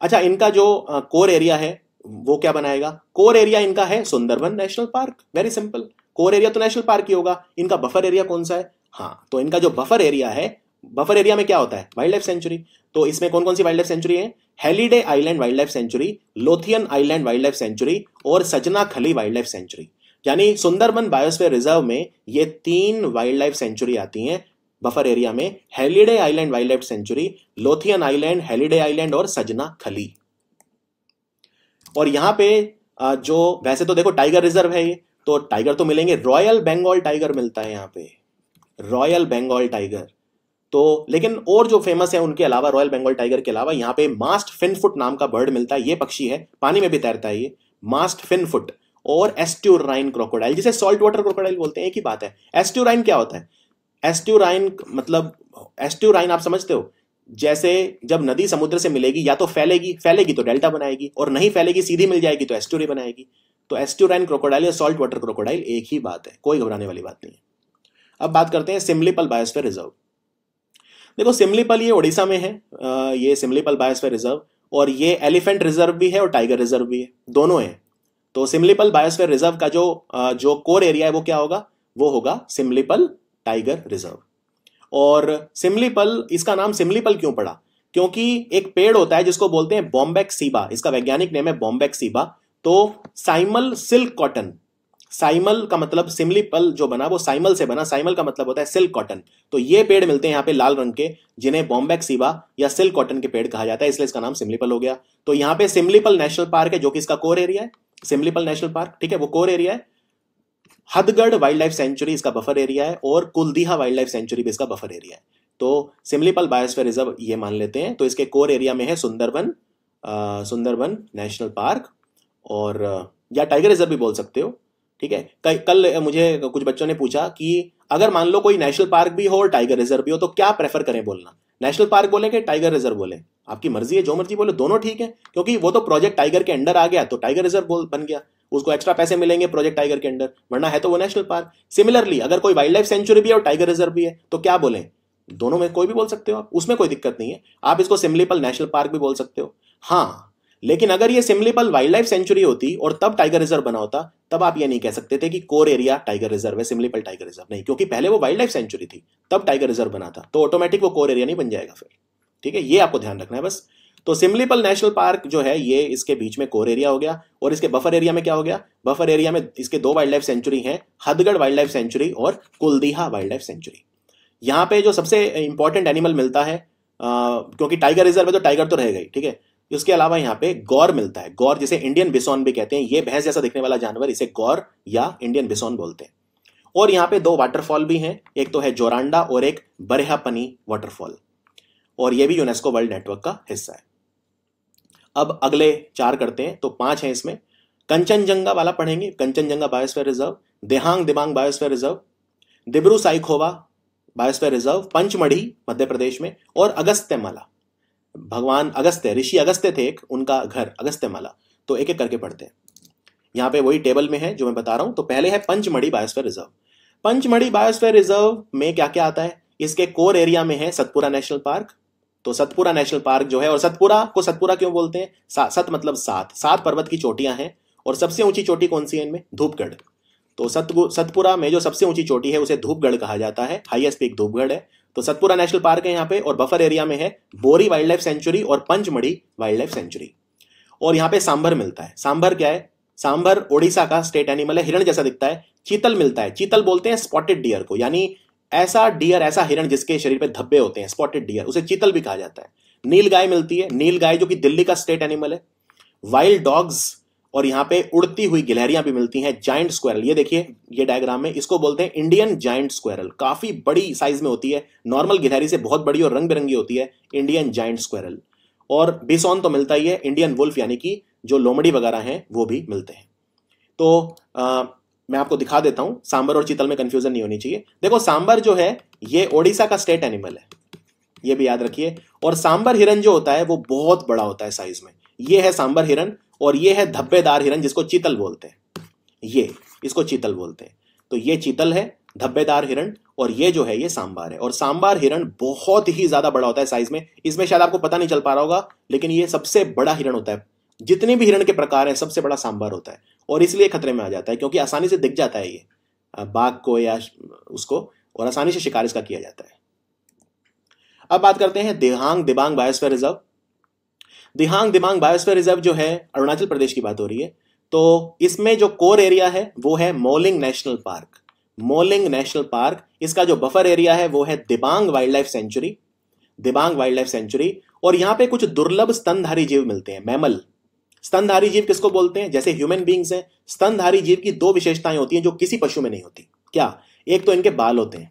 अच्छा इनका जो कोर एरिया है वो क्या बनाएगा कोर एरिया इनका है Sundarban national park very simple core area तो नेशनल पार्क ही होगा इनका बफर एरिया कौन सा है हाँ तो इनका जो बफर एरिया है बफर एरिया में क्या होता है वाइल्ड लाइफ सेंचुरी तो इसमें कौन कौन सी वाइल्ड लाइफ सेंचुरी है Halliday island wildlife sanctuary Lothian island wildlife sanctuary और सजना खली वाइल्ड लाइफ सेंचुरी यानी सुंदरबन बायोस्फीयर रिजर्व में ये तीन वाइल्ड लाइफ सेंचुरी आती हैं बफर एरिया में Halliday island wildlife sanctuary Lothian island Halliday island और सजना खली और यहाँ पे जो वैसे तो देखो टाइगर रिजर्व है ये तो टाइगर तो मिलेंगे रॉयल बंगाल टाइगर मिलता है यहाँ पे रॉयल बंगाल टाइगर तो लेकिन और जो फेमस है उनके अलावा रॉयल बंगाल टाइगर के अलावा यहाँ पे मास्ट फिनफुट नाम का बर्ड मिलता है ये पक्षी है पानी में भी तैरता है ये मास्ट फिनफुट और एस्ट्यूराइन क्रोकोडाइल जिसे सॉल्ट वाटर क्रोकोडाइल बोलते हैं एक ही बात है एस्ट्यूराइन क्या होता है एस्ट्यूराइन मतलब एस्ट्यूराइन आप समझते हो जैसे जब नदी समुद्र से मिलेगी या तो फैलेगी फैलेगी तो डेल्टा बनाएगी और नहीं फैलेगी सीधी मिल जाएगी तो एस्टोरी बनाएगी तो एस्टोराइन क्रोकोडाइल या सॉल्ट वाटर क्रोकोडाइल एक ही बात है कोई घबराने वाली बात नहीं है अब बात करते हैं सिमलीपल बायोस्फेयर रिजर्व देखो सिमलीपल ये ओडिशा में है ये सिमलीपल बायोस्फेयर रिजर्व और ये एलिफेंट रिजर्व भी है और टाइगर रिजर्व भी है दोनों है तो सिमलीपल बायोस्फेयर रिजर्व का जो जो कोर एरिया है वो क्या होगा वो होगा सिमलीपल टाइगर रिजर्व और सिमलीपल इसका नाम सिमलीपल क्यों पड़ा क्योंकि एक पेड़ होता है जिसको बोलते हैं बॉम्बेक सीबा इसका वैज्ञानिक नेम है बॉम्बेक सीबा तो साइमल सिल्क कॉटन साइमल का मतलब सिमली पल जो बना वो साइमल से बना साइमल का मतलब होता है सिल्क कॉटन तो ये पेड़ मिलते हैं यहाँ पे लाल रंग के जिन्हें बॉम्बेक सीबा या सिल्क कॉटन के पेड़ कहा जाता है इसलिए इसका नाम सिमलीपल हो गया तो यहाँ पे सिमलीपल नेशनल पार्क है जो कि इसका कोर एरिया है सिमलीपल नेशनल पार्क ठीक है वो कोर एरिया है हदगढ़ वाइल्ड लाइफ सेंचुरी इसका बफर एरिया है और कुलदीहा वाइल्ड लाइफ सेंचुरी भी इसका बफर एरिया है तो सिमलीपल बायोस्फीयर रिजर्व ये मान लेते हैं तो इसके कोर एरिया में है सुंदरबन सुंदरबन नेशनल पार्क और या टाइगर रिजर्व भी बोल सकते हो ठीक है कल मुझे कुछ बच्चों ने पूछा कि अगर मान लो कोई नेशनल पार्क भी हो और टाइगर रिजर्व भी हो तो क्या प्रेफर करें बोलना नेशनल पार्क बोले कि टाइगर रिजर्व बोले आपकी मर्जी है जो मर्जी बोले दोनों ठीक है क्योंकि वो तो प्रोजेक्ट टाइगर के अंडर आ गया तो टाइगर रिजर्व बन गया उसको एक्स्ट्रा पैसे मिलेंगे प्रोजेक्ट टाइगर के अंडर वरना है तो वो नेशनल पार्क सिमिलरली अगर कोई वाइल्ड लाइफ सेंचुरी भी है और टाइगर रिजर्व भी है तो क्या बोले दोनों में कोई भी बोल सकते हो आप उसमें कोई दिक्कत नहीं है आप इसको सिमलीपल नेशनल पार्क भी बोल सकते हो हाँ लेकिन अगर ये सिमलीपल वाइल्ड लाइफ सेंचुरी होती और तब टाइगर रिजर्व बना होता तब आप ये नहीं कह सकते थे कि कोर एरिया टाइगर रिजर्व है सिमलीपल टाइगर रिजर्व नहीं क्योंकि पहले वो वाइल्ड लाइफ सेंचुरी थी तब टाइगर रिजर्व बना था तो ऑटोमेटिक वो कोर एरिया नहीं बन जाएगा फिर ठीक है ये आपको ध्यान रखना है बस तो सिमलीपल नेशनल पार्क जो है ये इसके बीच में कोर एरिया हो गया और इसके बफर एरिया में क्या हो गया बफर एरिया में इसके दो वाइल्ड लाइफ सेंचुरी हैं हदगढ़ वाइल्ड लाइफ सेंचुरी और कुलदीहा वाइल्ड लाइफ सेंचुरी यहाँ पे जो सबसे इंपॉर्टेंट एनिमल मिलता है आ, क्योंकि टाइगर रिजर्व है तो टाइगर तो रह गई ठीक है इसके अलावा यहाँ पे गौर मिलता है गौर जिसे इंडियन बिसोन भी कहते हैं ये भैंस जैसा दिखने वाला जानवर इसे गौर या इंडियन बिसोन बोलते हैं और यहाँ पे दो वाटरफॉल भी हैं एक तो है जोरांडा और एक बरेहापनी वाटरफॉल और ये भी यूनेस्को वर्ल्ड नेटवर्क का हिस्सा है अब अगले चार करते हैं तो पांच है इसमें कंचनजंगा वाला पढ़ेंगे Kanchenjunga biosphere reserve Dehang Dibang biosphere reserve Dibru Saikhowa biosphere reserve Pachmarhi Madhya Pradesh में और अगस्त्यमाला भगवान अगस्त्य ऋषि अगस्त्य थे एक उनका घर अगस्त्यमाला तो एक एक करके पढ़ते हैं यहाँ पे वही टेबल में है जो मैं बता रहा हूं तो पहले है Pachmarhi biosphere reserve Pachmarhi biosphere reserve में क्या क्या आता है इसके कोर एरिया में है सतपुरा नेशनल पार्क तो सतपुरा नेशनल पार्क जो है और सतपुरा को सतपुरा क्यों बोलते हैं सा, सत मतलब सात सात पर्वत की चोटियां हैं और सबसे ऊंची चोटी कौन सी है इनमें धूपगढ़ तो सतगु सतपुरा में जो सबसे ऊंची चोटी है उसे धूपगढ़ कहा जाता है हाईएस्ट पीक धूपगढ़ है तो सतपुरा नेशनल पार्क है यहाँ पे और बफर एरिया में है बोरी वाइल्ड लाइफ सेंचुरी और पंचमढ़ी वाइल्ड लाइफ सेंचुरी और यहाँ पे सांभर मिलता है सांभर क्या है सांभर ओडिशा का स्टेट एनिमल है हिरण जैसा दिखता है चीतल मिलता है चीतल बोलते हैं स्पॉटेड डियर को यानी ऐसा डियर ऐसा हिरण जिसके शरीर पे धब्बे होते हैं स्पॉटेड डियर उसे चीतल भी कहा जाता है नील गाय मिलती है नील गाय जो कि दिल्ली का स्टेट एनिमल है वाइल्ड डॉग्स और यहां पे उड़ती हुई गिलहरियां भी मिलती हैं जाइंट स्क्वायरल ये देखिए ये डायग्राम में इसको बोलते हैं इंडियन जाइंट स्क्वायरल काफी बड़ी साइज में होती है नॉर्मल गिलहरी से बहुत बड़ी और रंग बिरंगी होती है इंडियन जाइंट स्क्वायरल और बिसोन तो मिलता ही है इंडियन वुल्फ यानी कि जो लोमड़ी वगैरह हैं वो भी मिलते हैं तो मैं आपको दिखा देता हूं सांबर और चीतल में कंफ्यूजन नहीं होनी चाहिए देखो सांबर जो है ये ओडिशा का स्टेट एनिमल है ये भी याद रखिए और सांबर हिरन जो होता है वो बहुत बड़ा होता है साइज में ये है सांबर हिरन और ये है धब्बेदार हिरन जिसको चीतल बोलते हैं ये इसको चीतल बोलते हैं तो ये चीतल है धब्बेदार हिरण और ये जो है ये सांबार है और सांबार हिरण बहुत ही ज्यादा बड़ा होता है साइज में इसमें शायद आपको पता नहीं चल पा रहा होगा लेकिन ये सबसे बड़ा हिरण होता है जितने भी हिरण के प्रकार हैं सबसे बड़ा सांबार होता है और इसलिए खतरे में आ जाता है क्योंकि आसानी से दिख जाता है ये बाघ को या उसको और आसानी से शिकार इसका किया जाता है अब बात करते हैं Dihang Dibang biosphere reserve Dihang Dibang biosphere reserve जो है अरुणाचल प्रदेश की बात हो रही है तो इसमें जो कोर एरिया है वो है Mouling national park Mouling national park इसका जो बफर एरिया है वो है Dibang wildlife sanctuary Dibang wildlife sanctuary और यहां पे कुछ दुर्लभ स्तनधारी जीव मिलते हैं मैमल स्तनधारी जीव किसको बोलते हैं जैसे ह्यूमन बींग्स हैं स्तनधारी जीव की दो विशेषताएं होती हैं जो किसी पशु में नहीं होती क्या एक तो इनके बाल होते हैं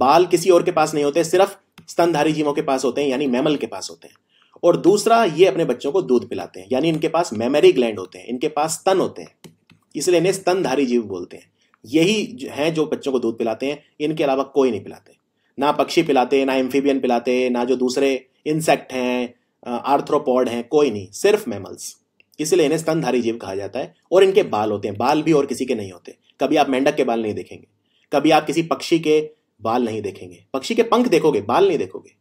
बाल किसी और के पास नहीं होते सिर्फ स्तनधारी जीवों के पास होते हैं यानी मैमल के पास होते हैं और दूसरा ये अपने बच्चों को दूध पिलाते हैं यानी इनके पास मेमरी ग्लैंड होते हैं इनके पास स्तन होते हैं इसलिए इन्हें स्तनधारी जीव बोलते हैं यही हैं जो बच्चों को दूध पिलाते हैं इनके अलावा कोई नहीं पिलाते ना पक्षी पिलाते ना एम्फीबियन पिलाते ना जो दूसरे इंसेक्ट हैं आर्थ्रोपॉड हैं कोई नहीं सिर्फ मैमल्स इसलिए इन्हें स्तनधारी जीव कहा जाता है और इनके बाल होते हैं बाल भी और किसी के नहीं होते कभी आप मेंढक के बाल नहीं देखेंगे कभी आप किसी पक्षी के बाल नहीं देखेंगे पक्षी के पंख देखोगे बाल नहीं देखोगे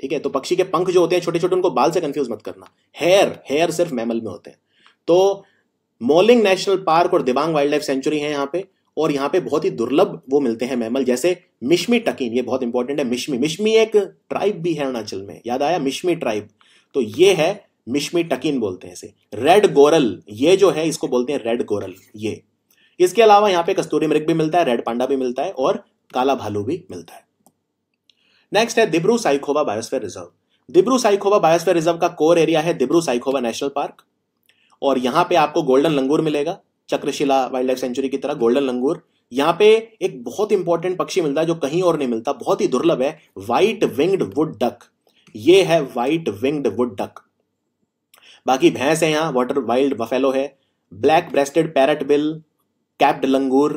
ठीक है तो पक्षी के पंख जो होते हैं छोटे छोटे उनको बाल से कंफ्यूज मत करना हेयर हेयर सिर्फ मैमल में होते हैं तो मोलिंग नेशनल पार्क और दिबांग वाइल्ड लाइफ सेंचुरी है यहाँ पे और यहाँ पे बहुत ही दुर्लभ वो मिलते हैं मैमल जैसे मिश्मी टकीन ये बहुत इंपॉर्टेंट है मिश्मी मिश्मी एक ट्राइब भी है अरुणाचल में याद आया मिश्मी ट्राइब तो ये है मिशमी टकिन बोलते हैं इसे रेड गोरल ये जो है इसको बोलते हैं रेड गोरल ये इसके अलावा यहां पे कस्तूरी मृग भी मिलता है रेड पांडा भी मिलता है और काला भालू भी मिलता है नेक्स्ट है Dibru Saikhowa biosphere reserve Dibru Saikhowa biosphere reserve का कोर एरिया है दिब्रू साइकोवा नेशनल पार्क और यहां पे आपको गोल्डन लंगूर मिलेगा चक्रशिला वाइल्ड लाइफ सेंचुरी की तरह गोल्डन लंगूर यहां पे एक बहुत इंपॉर्टेंट पक्षी मिलता है जो कहीं और नहीं मिलता बहुत ही दुर्लभ है व्हाइट विंग्ड वुड डक ये है वाइट विंग्ड वुड डक बाकी भैंस है यहाँ वाटर वाइल्ड बफेलो है black breasted parrotbill capped langur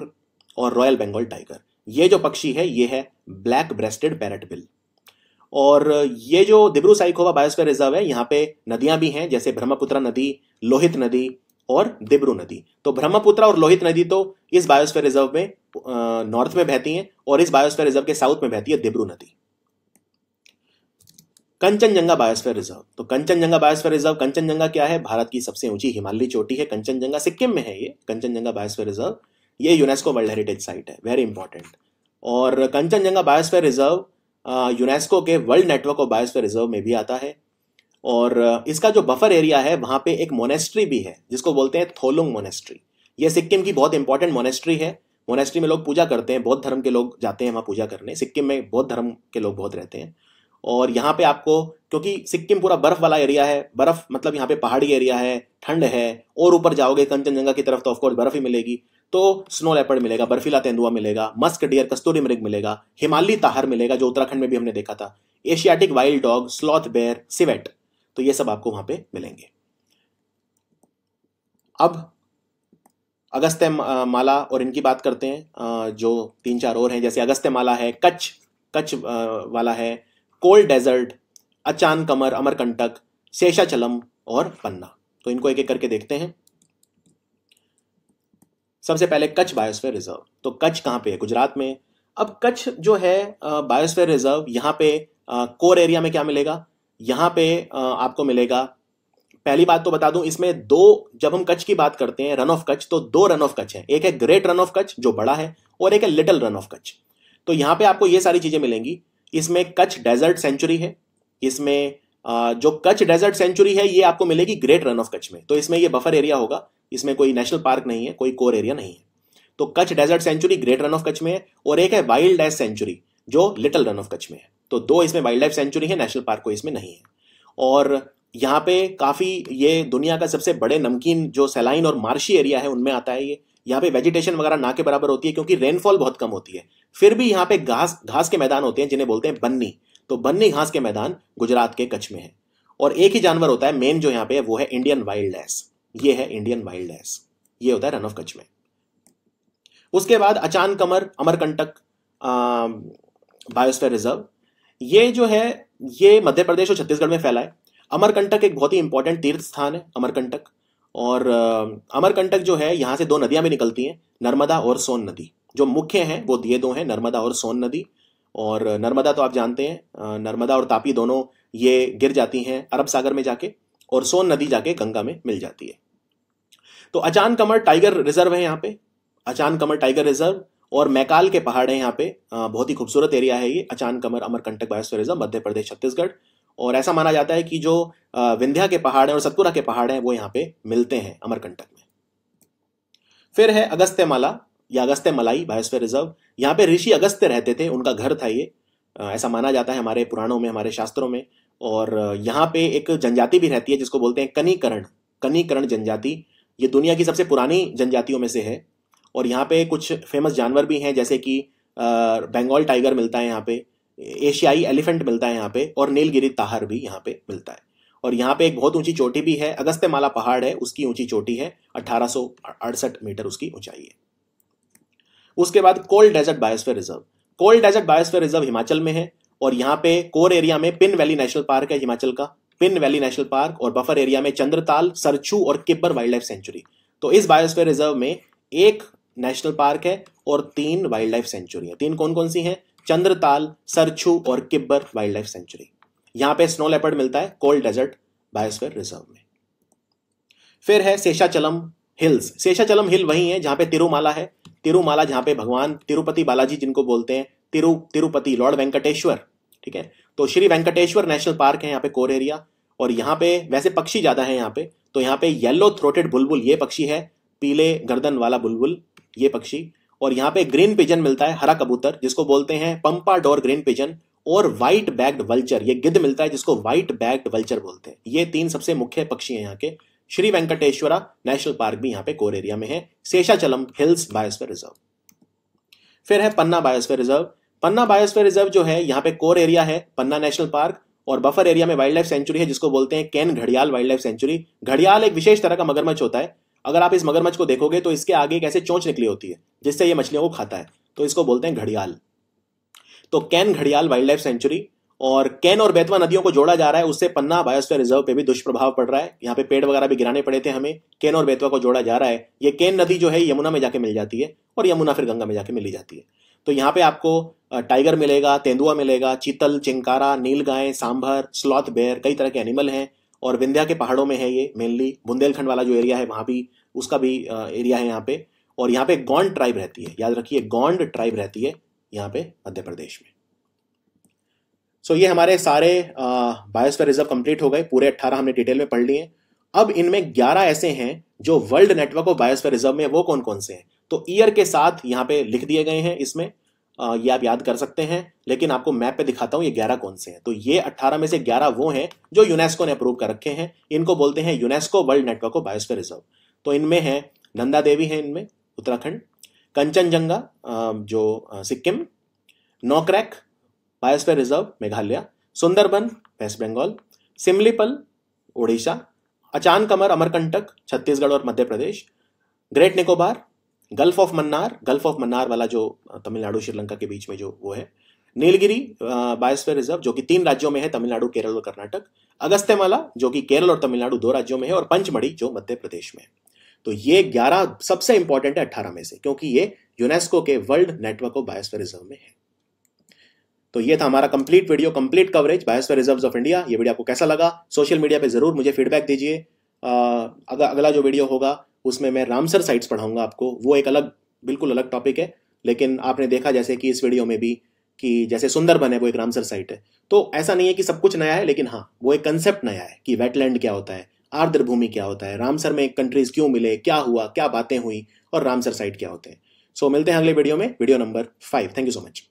और रॉयल बंगाल टाइगर ये जो पक्षी है ये है ब्लैक ब्रेस्टेड पैरट बिल और ये जो दिब्रू साइकोवा बायोस्फीयर रिजर्व है यहाँ पे नदियां भी हैं जैसे ब्रह्मपुत्रा नदी लोहित नदी और दिब्रू नदी तो ब्रह्मपुत्र और लोहित नदी तो इस बायोस्फीयर रिजर्व में नॉर्थ में बहती हैं और इस बायोस्फीयर रिजर्व के साउथ में बहती है दिब्रू नदी कंचनजंगा बायोस्फीयर रिजर्व तो कंचनजंगा बायोस्फीयर रिजर्व कंचनजंगा क्या है भारत की सबसे ऊंची हिमालयी चोटी है कंचनजंगा सिक्किम में है ये कंचनजंगा बायोस्फीयर रिजर्व ये यूनेस्को वर्ल्ड हेरिटेज साइट है वेरी इंपॉर्टेंट और कंचनजंगा बायोस्फीयर रिजर्व यूनेस्को के world network of biosphere reserve में भी आता है और इसका जो बफर एरिया है वहाँ पे एक मोनेस्ट्री भी है जिसको बोलते हैं थोलुंग मोनेस्ट्री ये सिक्किम की बहुत इंपॉर्टेंट मोनेस्ट्री है मोनेस्ट्री में लोग पूजा करते हैं बौद्ध धर्म के लोग जाते हैं वहाँ पूजा करने सिक्किम में बौद्ध धर्म के लोग बहुत रहते हैं और यहाँ पे आपको क्योंकि सिक्किम पूरा बर्फ़ वाला एरिया है बर्फ़ मतलब यहाँ पे पहाड़ी एरिया है ठंड है और ऊपर जाओगे कंचनजंगा की तरफ तो ऑफकोर्स बर्फ़ ही मिलेगी तो स्नो लेपर्ड मिलेगा बर्फीला तेंदुआ मिलेगा मस्क डियर कस्तूरी मृग मिलेगा हिमालय ताहर मिलेगा जो उत्तराखंड में भी हमने देखा था Asiatic wild dog sloth bear civet तो ये सब आपको वहां पे मिलेंगे अब अगस्त्य माला और इनकी बात करते हैं जो तीन चार और हैं जैसे अगस्त्य माला है कच्छ कच्छ वाला है cold desert Achanakmar Amarkantak Seshachalam और पन्ना तो इनको एक एक करके देखते हैं सबसे पहले कच्छ बायोस्फेयर रिजर्व तो कच्छ कहां पे है गुजरात में अब कच्छ जो है बायोस्फेयर रिजर्व यहाँ पे कोर एरिया में क्या मिलेगा यहाँ पे आपको मिलेगा पहली बात तो बता दूं इसमें दो जब हम कच्छ की बात करते हैं रन ऑफ कच्छ तो दो रन ऑफ कच्छ है एक है ग्रेट रन ऑफ कच्छ जो बड़ा है और एक है लिटिल रन ऑफ कच्छ तो यहाँ पे आपको ये सारी चीजें मिलेंगी इसमें कच्छ डेजर्ट सेंचुरी है इसमें जो कच्छ डेजर्ट सेंचुरी है ये आपको मिलेगी ग्रेट रन ऑफ कच्छ में तो इसमें ये बफर एरिया होगा इसमें कोई नेशनल पार्क नहीं है कोई कोर एरिया नहीं है तो Kachchh desert sanctuary great Rann of Kachchh में है और एक है वाइल्ड लाइफ सेंचुरी जो लिटिल रन ऑफ कच्छ में है तो दो इसमें वाइल्ड लाइफ सेंचुरी है नेशनल पार्क कोई इसमें नहीं है और यहाँ पे काफ़ी ये दुनिया का सबसे बड़े नमकीन जो सेलाइन और मार्शी एरिया है उनमें आता है ये यहाँ पे वेजिटेशन वगैरह ना के बराबर होती है क्योंकि रेनफॉल बहुत कम होती है फिर भी यहाँ पे घास घास के मैदान होते हैं जिन्हें बोलते हैं बन्नी तो बन्नी घास के मैदान गुजरात के कच्छ में है और एक ही जानवर होता है मेन जो यहाँ पे है वो है इंडियन वाइल्ड लैस ये है इंडियन वाइल्ड लैस ये होता है रन ऑफ कच्छ में उसके बाद Achanakmar Amarkantak biosphere reserve ये जो है ये मध्य प्रदेश और छत्तीसगढ़ में फैला है अमरकंटक एक बहुत ही इंपॉर्टेंट तीर्थ स्थान है अमरकंटक और अमरकंटक जो है यहाँ से दो नदियाँ भी निकलती हैं नर्मदा और सोन नदी जो मुख्य हैं वो ये दो हैं नर्मदा और सोन नदी और नर्मदा तो आप जानते हैं नर्मदा और तापी दोनों ये गिर जाती हैं अरब सागर में जाके और सोन नदी जाके गंगा में मिल जाती है तो अचान कमर टाइगर रिजर्व है यहाँ पे अचान कमर टाइगर रिजर्व और मैकाल के पहाड़ हैं यहाँ पे बहुत ही खूबसूरत एरिया है ये Achanakmar Amarkantak biosphere reserve Madhya Pradesh Chhattisgarh और ऐसा माना जाता है कि जो विंध्या के पहाड़ हैं और सतपुरा के पहाड़ हैं वो यहाँ पे मिलते हैं अमरकंटक में फिर है अगस्त्यमाला या अगस्त्य मलाई बायोस्फीयर रिजर्व यहाँ पे ऋषि अगस्त्य रहते थे उनका घर था ये ऐसा माना जाता है हमारे पुराणों में हमारे शास्त्रों में और यहाँ पे एक जनजाति भी रहती है जिसको बोलते हैं कनीकरण कनीकरण जनजाति ये दुनिया की सबसे पुरानी जनजातियों में से है और यहाँ पे कुछ फेमस जानवर भी हैं जैसे कि बंगाल टाइगर मिलता है यहाँ पे एशियाई एलिफेंट मिलता है यहाँ पे और नीलगिरी ताहर भी यहाँ पे मिलता है और यहाँ पे एक बहुत ऊंची चोटी भी है अगस्त्यमाला पहाड़ है उसकी ऊंची चोटी है अठारह मीटर उसकी ऊंचाई है उसके बाद cold desert biosphere reserve cold desert biosphere reserve Himachal में है और यहाँ पे कोर एरिया में पिन वैली नेशनल पार्क है हिमाचल का पिन वैली नेशनल पार्क और बफर एरिया में चंद्रताल सरछू और किब्बर वाइल्ड लाइफ सेंचुरी तो इस बायोस्फीयर रिजर्व में एक नेशनल पार्क है और तीन वाइल्ड लाइफ सेंचुरी है तीन कौन कौन सी हैं चंद्रताल सरछू और किब्बर वाइल्ड लाइफ सेंचुरी यहां पे स्नो लेपर्ड मिलता है कोल्ड डेजर्ट बायोस्फीयर रिजर्व में फिर है शेषाचलम हिल्स शेषाचलम हिल वही है जहां पे तिरुमाला है तिरुमाला जहां पे भगवान तिरुपति बालाजी जिनको बोलते हैं तिरु तिरुपति लॉर्ड वेंकटेश्वर ठीक है तो श्री वेंकटेश्वर नेशनल पार्क है यहाँ पे कोर एरिया और यहाँ पे वैसे पक्षी ज़्यादा है यहाँ पे तो यहाँ पे येलो थ्रोटेड बुलबुल ये पक्षी है पीले गर्दन वाला बुलबुल ये पक्षी और यहाँ पे ग्रीन पिजन मिलता है हरा कबूतर जिसको बोलते हैं पंपा डोर ग्रीन पिजन और व्हाइट बैग्ड वल्चर ये गिद्ध मिलता है जिसको व्हाइट बैग्ड वल्चर बोलते हैं ये तीन सबसे मुख्य पक्षी हैं यहाँ के श्री वेंकटेश्वरा नेशनल पार्क भी यहाँ पे कोर एरिया में है शेषाचलम हिल्स बायोस्फेयर रिजर्व फिर है Panna biosphere reserve Panna biosphere reserve जो है यहाँ पे कोर एरिया है पन्ना नेशनल पार्क और बफर एरिया में वाइल्ड लाइफ सेंचुरी है जिसको बोलते हैं कैन घड़ियाल वाइल्ड लाइफ सेंचुरी घड़ियाल एक विशेष तरह का मगरमच्छ होता है अगर आप इस मगरमच्छ को देखोगे तो इसके आगे एक ऐसे चोंच निकली होती है जिससे ये मछलियों को खाता है तो इसको बोलते हैं घड़ियाल तो कैन घड़ियाल वाइल्ड लाइफ सेंचुरी और कैन और बेतवा नदियों को जोड़ा जा रहा है उससे पन्ना बायोस्फीयर रिजर्व पे भी दुष्प्रभाव पड़ रहा है यहाँ पे पेड़ वगैरह भी गिराने पड़े थे हमें कैन और बेतवा को जोड़ा जा रहा है ये कैन नदी जो है यमुना में जाके मिल जाती है और यमुना फिर गंगा में जाके मिली जाती है तो यहाँ पे आपको टाइगर मिलेगा तेंदुआ मिलेगा चीतल चिंकारा नीलगाय सांभर स्लॉथ बेर कई तरह के एनिमल हैं और विंध्या के पहाड़ों में है ये मेनली बुंदेलखंड वाला जो एरिया है वहाँ भी उसका भी एरिया है यहाँ पे और यहाँ पे गौंड ट्राइब रहती है याद रखिए गौंड ट्राइब रहती है यहाँ पे मध्य प्रदेश में सो so, ये हमारे सारे बायोस्फीयर रिजर्व कंप्लीट हो गए पूरे 18 हमने डिटेल में पढ़ लिए अब इनमें 11 ऐसे हैं जो world network of biosphere reserve में वो कौन कौन से हैं तो ईयर के साथ यहाँ पे लिख दिए गए हैं इसमें ये आप याद कर सकते हैं लेकिन आपको मैप पे दिखाता हूँ ये ग्यारह कौन से हैं तो ये अट्ठारह में से ग्यारह वो हैं जो यूनेस्को ने अप्रूव कर रखे हैं इनको बोलते हैं UNESCO world network of biosphere reserve तो इनमें है नंदा देवी है इनमें उत्तराखंड कंचनजंगा जो Sikkim Nokrek biosphere reserve Meghalaya Sundarban West Bengal Similipal Odisha Achanakmar Amarkantak Chhattisgarh और Madhya Pradesh great Nicobar gulf of Mannar gulf of Mannar वाला जो तमिलनाडु श्रीलंका के बीच में जो वो है नीलगिरी बायोस्फीयर रिजर्व जो कि तीन राज्यों में है तमिलनाडु केरल और कर्नाटक अगस्त्यमाला जो कि केरल और तमिलनाडु दो राज्यों में है और पंचमढ़ी जो मध्य प्रदेश में है तो ये ग्यारह सबसे इंपॉर्टेंट है अट्ठारह में से क्योंकि ये यूनेस्को के world network of biosphere reserve में है तो ये था हमारा complete video complete coverage biosphere reserves of India video वीडियो आपको कैसा लगा सोशल मीडिया पे जरूर मुझे फीडबैक दीजिए अगर अगला जो वीडियो होगा उसमें मैं रामसर साइट्स पढ़ाऊंगा आपको वो एक अलग बिल्कुल अलग टॉपिक है लेकिन आपने देखा जैसे कि इस वीडियो में भी कि जैसे सुंदरबन है वो एक रामसर साइट है तो ऐसा नहीं है कि सब कुछ नया है लेकिन हाँ वो एक कंसेप्ट नया है कि वेटलैंड क्या होता है आर्द्र भूमि क्या होता है रामसर में कंट्रीज क्यों मिले क्या हुआ क्या बातें हुई और रामसर साइट क्या होते हैं सो so, मिलते हैं अगले वीडियो में video number five thank you so much